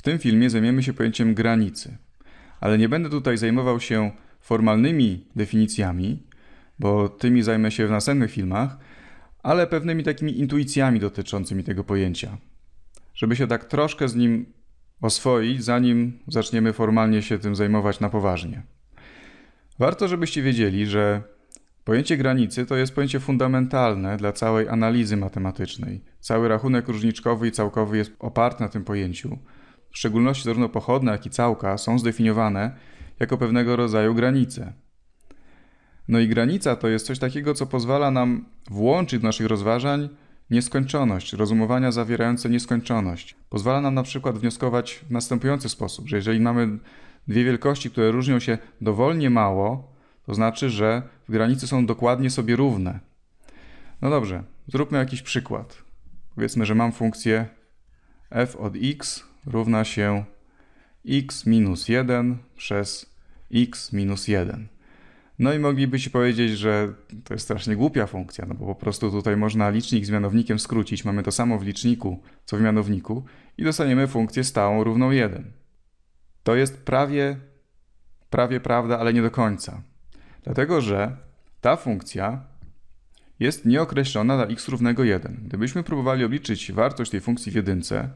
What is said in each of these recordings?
W tym filmie zajmiemy się pojęciem granicy, ale nie będę tutaj zajmował się formalnymi definicjami, bo tymi zajmę się w następnych filmach, ale pewnymi takimi intuicjami dotyczącymi tego pojęcia, żeby się tak troszkę z nim oswoić, zanim zaczniemy formalnie się tym zajmować na poważnie. Warto, żebyście wiedzieli, że pojęcie granicy to jest pojęcie fundamentalne dla całej analizy matematycznej. Cały rachunek różniczkowy i całkowy jest oparty na tym pojęciu. W szczególności zarówno pochodne, jak i całka są zdefiniowane jako pewnego rodzaju granice. No i granica to jest coś takiego, co pozwala nam włączyć do naszych rozważań nieskończoność, rozumowania zawierające nieskończoność. Pozwala nam na przykład wnioskować w następujący sposób, że jeżeli mamy dwie wielkości, które różnią się dowolnie mało, to znaczy, że w granicy są dokładnie sobie równe. No dobrze, zróbmy jakiś przykład. Powiedzmy, że mam funkcję f od x równa się x minus 1 przez x minus 1. No i moglibyście powiedzieć, że to jest strasznie głupia funkcja, no bo po prostu tutaj można licznik z mianownikiem skrócić, mamy to samo w liczniku, co w mianowniku i dostaniemy funkcję stałą równą 1. To jest prawie, prawie prawda, ale nie do końca. Dlatego, że ta funkcja jest nieokreślona dla x równego 1. Gdybyśmy próbowali obliczyć wartość tej funkcji w jedynce,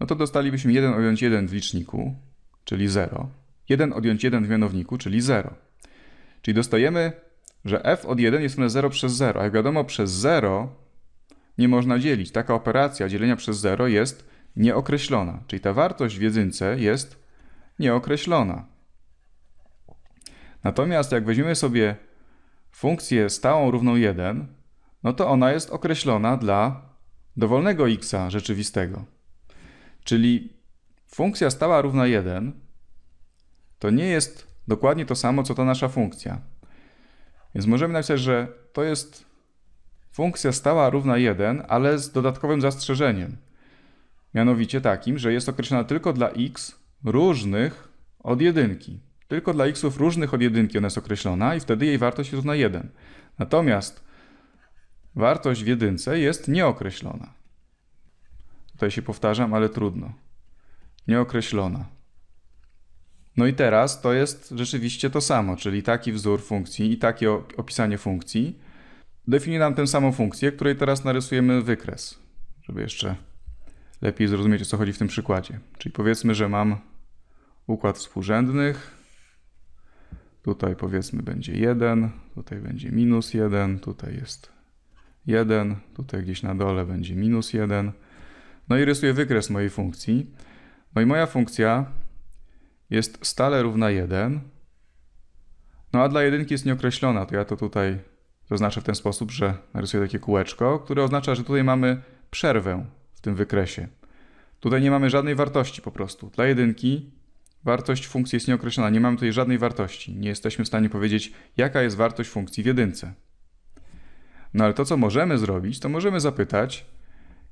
no to dostalibyśmy 1 odjąć 1 w liczniku, czyli 0. 1 odjąć 1 w mianowniku, czyli 0. Czyli dostajemy, że f od 1 jest równe 0 przez 0. A jak wiadomo, przez 0 nie można dzielić. Taka operacja dzielenia przez 0 jest nieokreślona. Czyli ta wartość w jedynce jest nieokreślona. Natomiast jak weźmiemy sobie funkcję stałą równą 1, no to ona jest określona dla dowolnego x rzeczywistego. Czyli funkcja stała równa 1 to nie jest dokładnie to samo, co ta nasza funkcja. Więc możemy napisać, że to jest funkcja stała równa 1, ale z dodatkowym zastrzeżeniem. Mianowicie takim, że jest określona tylko dla x różnych od jedynki. Tylko dla xów różnych od jedynki ona jest określona i wtedy jej wartość jest równa 1. Natomiast wartość w jedynce jest nieokreślona. Tutaj się powtarzam, ale trudno. Nieokreślona. No i teraz to jest rzeczywiście to samo, czyli taki wzór funkcji i takie opisanie funkcji. Definiuje nam tę samą funkcję, której teraz narysujemy wykres, żeby jeszcze lepiej zrozumieć o co chodzi w tym przykładzie. Czyli powiedzmy, że mam układ współrzędnych. Tutaj powiedzmy będzie 1, tutaj będzie minus 1, tutaj jest 1, tutaj gdzieś na dole będzie minus 1. No i rysuję wykres mojej funkcji. No i moja funkcja jest stale równa 1. No a dla jedynki jest nieokreślona, to ja to tutaj zaznaczę w ten sposób, że narysuję takie kółeczko, które oznacza, że tutaj mamy przerwę w tym wykresie. Tutaj nie mamy żadnej wartości po prostu. Dla jedynki wartość funkcji jest nieokreślona, nie mamy tutaj żadnej wartości. Nie jesteśmy w stanie powiedzieć, jaka jest wartość funkcji w jedynce. No ale to, co możemy zrobić, to możemy zapytać,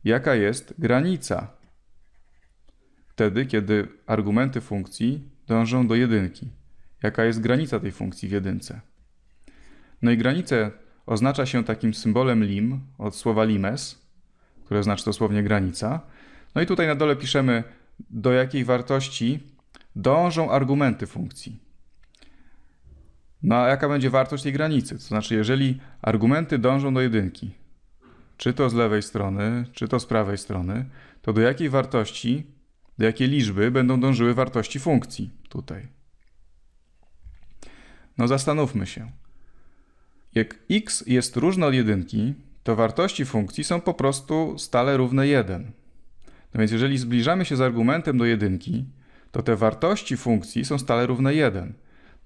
jaka jest granica. Wtedy, kiedy argumenty funkcji dążą do jedynki. Jaka jest granica tej funkcji w jedynce? No i granicę oznacza się takim symbolem lim od słowa limes, które znaczy dosłownie granica. No i tutaj na dole piszemy, do jakiej wartości dążą argumenty funkcji. No a jaka będzie wartość tej granicy? To znaczy, jeżeli argumenty dążą do jedynki, czy to z lewej strony, czy to z prawej strony, to do jakiej wartości, do jakiej liczby będą dążyły wartości funkcji tutaj. No zastanówmy się. Jak x jest różne od jedynki, to wartości funkcji są po prostu stale równe 1. No więc jeżeli zbliżamy się z argumentem do jedynki, to te wartości funkcji są stale równe 1.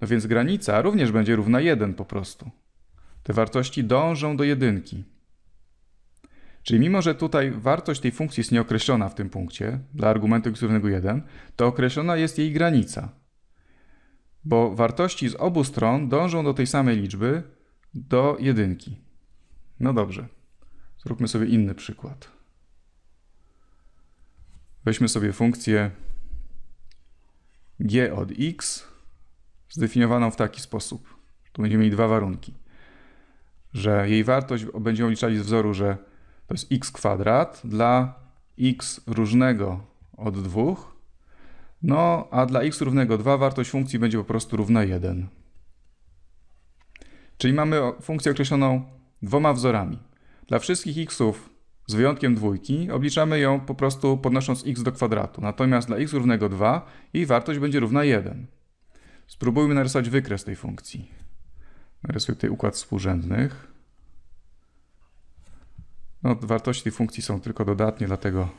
No więc granica również będzie równa 1 po prostu. Te wartości dążą do jedynki. Czyli mimo, że tutaj wartość tej funkcji jest nieokreślona w tym punkcie, dla argumentu x równego 1, to określona jest jej granica. Bo wartości z obu stron dążą do tej samej liczby, do jedynki. No dobrze. Zróbmy sobie inny przykład. Weźmy sobie funkcję g od x zdefiniowaną w taki sposób. Tu będziemy mieli dwa warunki. Że jej wartość będziemy liczali z wzoru, że to jest x kwadrat dla x różnego od 2. No, a dla x równego 2 wartość funkcji będzie po prostu równa 1. Czyli mamy funkcję określoną dwoma wzorami. Dla wszystkich xów z wyjątkiem dwójki obliczamy ją po prostu podnosząc x do kwadratu. Natomiast dla x równego 2 jej wartość będzie równa 1. Spróbujmy narysować wykres tej funkcji. Narysuję tutaj układ współrzędnych. No, wartości funkcji są tylko dodatnie, dlatego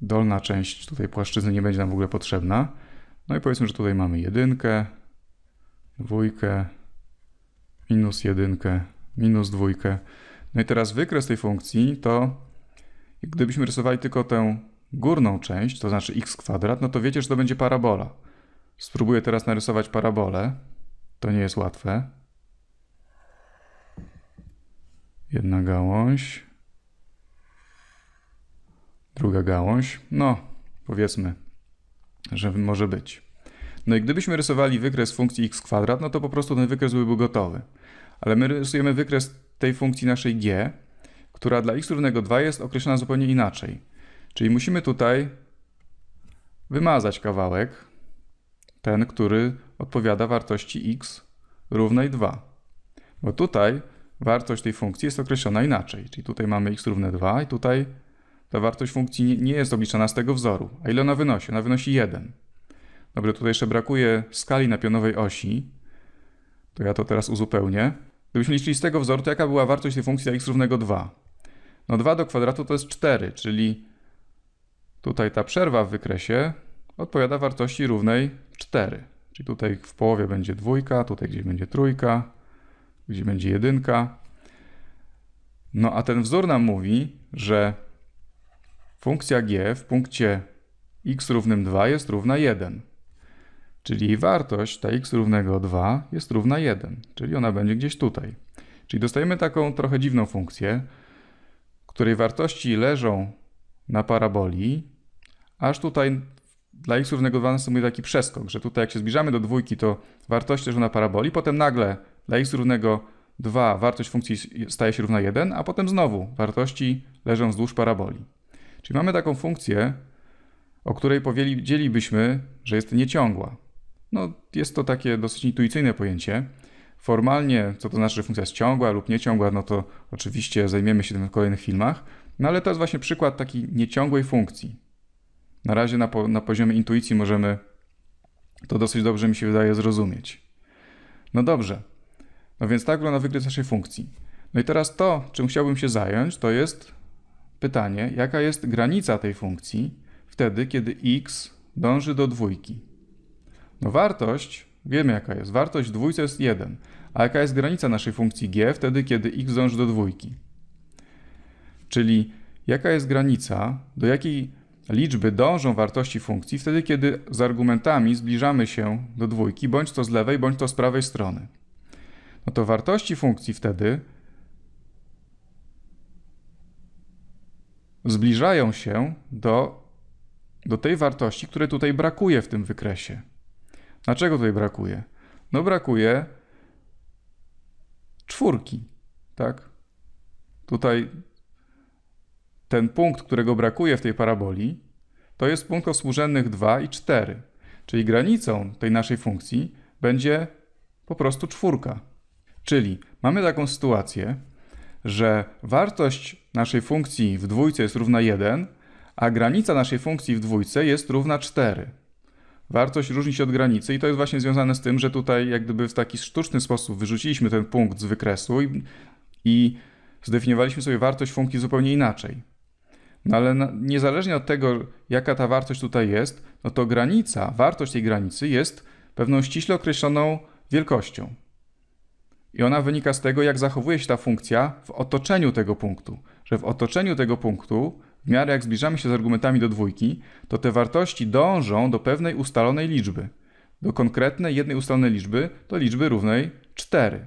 dolna część tutaj płaszczyzny nie będzie nam w ogóle potrzebna. No i powiedzmy, że tutaj mamy jedynkę, dwójkę, minus jedynkę, minus dwójkę. No i teraz wykres tej funkcji to gdybyśmy rysowali tylko tę górną część, to znaczy x kwadrat, no to wiecie, że to będzie parabola. Spróbuję teraz narysować parabolę. To nie jest łatwe. Jedna gałąź. Druga gałąź. No, powiedzmy, że może być. No i gdybyśmy rysowali wykres funkcji x kwadrat, no to po prostu ten wykres byłby gotowy. Ale my rysujemy wykres tej funkcji naszej g, która dla x równego 2 jest określona zupełnie inaczej. Czyli musimy tutaj wymazać kawałek, ten, który odpowiada wartości x równej 2. Bo tutaj wartość tej funkcji jest określona inaczej. Czyli tutaj mamy x równe 2 i tutaj ta wartość funkcji nie jest obliczana z tego wzoru. A ile ona wynosi? Ona wynosi 1. Dobrze, tutaj jeszcze brakuje skali na pionowej osi. To ja to teraz uzupełnię. Gdybyśmy liczyli z tego wzoru, to jaka była wartość tej funkcji x równego 2? No 2 do kwadratu to jest 4, czyli tutaj ta przerwa w wykresie odpowiada wartości równej 4. Czyli tutaj w połowie będzie dwójka, tutaj gdzieś będzie trójka, gdzie będzie jedynka. No a ten wzór nam mówi, że funkcja g w punkcie x równym 2 jest równa 1. Czyli jej wartość, ta x równego 2, jest równa 1, czyli ona będzie gdzieś tutaj. Czyli dostajemy taką trochę dziwną funkcję, której wartości leżą na paraboli, aż tutaj dla x równego 2 następuje taki przeskok, że tutaj jak się zbliżamy do dwójki, to wartość leżą na paraboli, potem nagle dla x równego 2 wartość funkcji staje się równa 1, a potem znowu wartości leżą wzdłuż paraboli. Czyli mamy taką funkcję, o której powiedzielibyśmy, że jest nieciągła. No, jest to takie dosyć intuicyjne pojęcie. Formalnie, co to znaczy, że funkcja jest ciągła lub nieciągła, no to oczywiście zajmiemy się tym w kolejnych filmach. No ale to jest właśnie przykład takiej nieciągłej funkcji. Na razie na, po, na poziomie intuicji możemy to dosyć dobrze, mi się wydaje, zrozumieć. No dobrze, no więc tak wygląda wykres naszej funkcji. No i teraz to, czym chciałbym się zająć, to jest pytanie, jaka jest granica tej funkcji wtedy, kiedy x dąży do dwójki. No wartość, wiemy jaka jest, wartość dwójce jest 1, a jaka jest granica naszej funkcji g wtedy, kiedy x dąży do dwójki. Czyli jaka jest granica, do jakiej liczby dążą wartości funkcji wtedy, kiedy z argumentami zbliżamy się do dwójki, bądź to z lewej, bądź to z prawej strony no to wartości funkcji wtedy zbliżają się do, do tej wartości, której tutaj brakuje w tym wykresie. Dlaczego tutaj brakuje? No brakuje czwórki, tak? Tutaj ten punkt, którego brakuje w tej paraboli, to jest punkt o współrzędnych 2 i 4. Czyli granicą tej naszej funkcji będzie po prostu czwórka. Czyli mamy taką sytuację, że wartość naszej funkcji w dwójce jest równa 1, a granica naszej funkcji w dwójce jest równa 4. Wartość różni się od granicy i to jest właśnie związane z tym, że tutaj jak gdyby w taki sztuczny sposób wyrzuciliśmy ten punkt z wykresu i, i zdefiniowaliśmy sobie wartość funkcji zupełnie inaczej. No ale na, niezależnie od tego, jaka ta wartość tutaj jest, no to granica, wartość tej granicy jest pewną ściśle określoną wielkością. I ona wynika z tego, jak zachowuje się ta funkcja w otoczeniu tego punktu. Że w otoczeniu tego punktu, w miarę jak zbliżamy się z argumentami do dwójki, to te wartości dążą do pewnej ustalonej liczby. Do konkretnej, jednej ustalonej liczby, do liczby równej 4.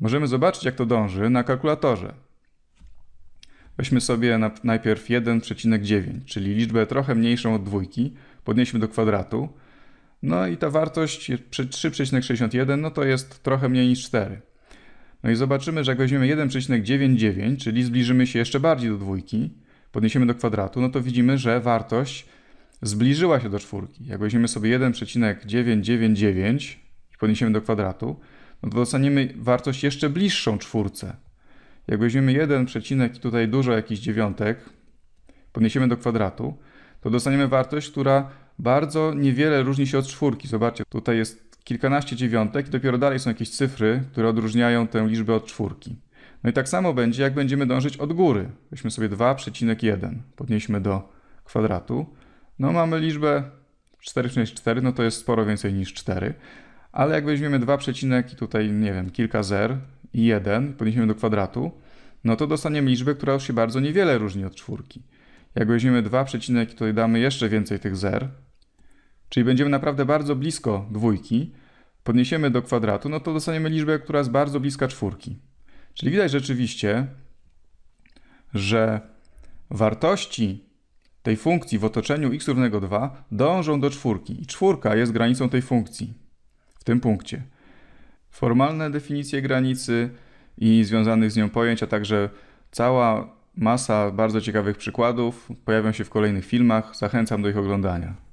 Możemy zobaczyć, jak to dąży na kalkulatorze. Weźmy sobie najpierw 1,9, czyli liczbę trochę mniejszą od dwójki, podnieśmy do kwadratu. No i ta wartość 3,61 no to jest trochę mniej niż 4. No i zobaczymy, że jak weźmiemy 1,99, czyli zbliżymy się jeszcze bardziej do dwójki, podniesiemy do kwadratu, no to widzimy, że wartość zbliżyła się do czwórki. Jak weźmiemy sobie 1,999 i podniesiemy do kwadratu, no to dostaniemy wartość jeszcze bliższą czwórce. Jak weźmiemy 1, tutaj dużo jakiś dziewiątek, podniesiemy do kwadratu, to dostaniemy wartość, która bardzo niewiele różni się od czwórki. Zobaczcie, tutaj jest kilkanaście dziewiątek i dopiero dalej są jakieś cyfry, które odróżniają tę liczbę od czwórki. No i tak samo będzie, jak będziemy dążyć od góry. Weźmy sobie 2,1, podnieśmy do kwadratu. No mamy liczbę 4,4, no to jest sporo więcej niż 4. Ale jak weźmiemy 2, i tutaj, nie wiem, kilka zer i 1, podniesiemy do kwadratu, no to dostaniemy liczbę, która już się bardzo niewiele różni od czwórki. Jak weźmiemy dwa przecinek, to damy jeszcze więcej tych zer, czyli będziemy naprawdę bardzo blisko dwójki, podniesiemy do kwadratu, no to dostaniemy liczbę, która jest bardzo bliska czwórki. Czyli widać rzeczywiście, że wartości tej funkcji w otoczeniu x równego 2 dążą do czwórki i czwórka jest granicą tej funkcji w tym punkcie. Formalne definicje granicy i związanych z nią pojęć, a także cała Masa bardzo ciekawych przykładów pojawią się w kolejnych filmach. Zachęcam do ich oglądania.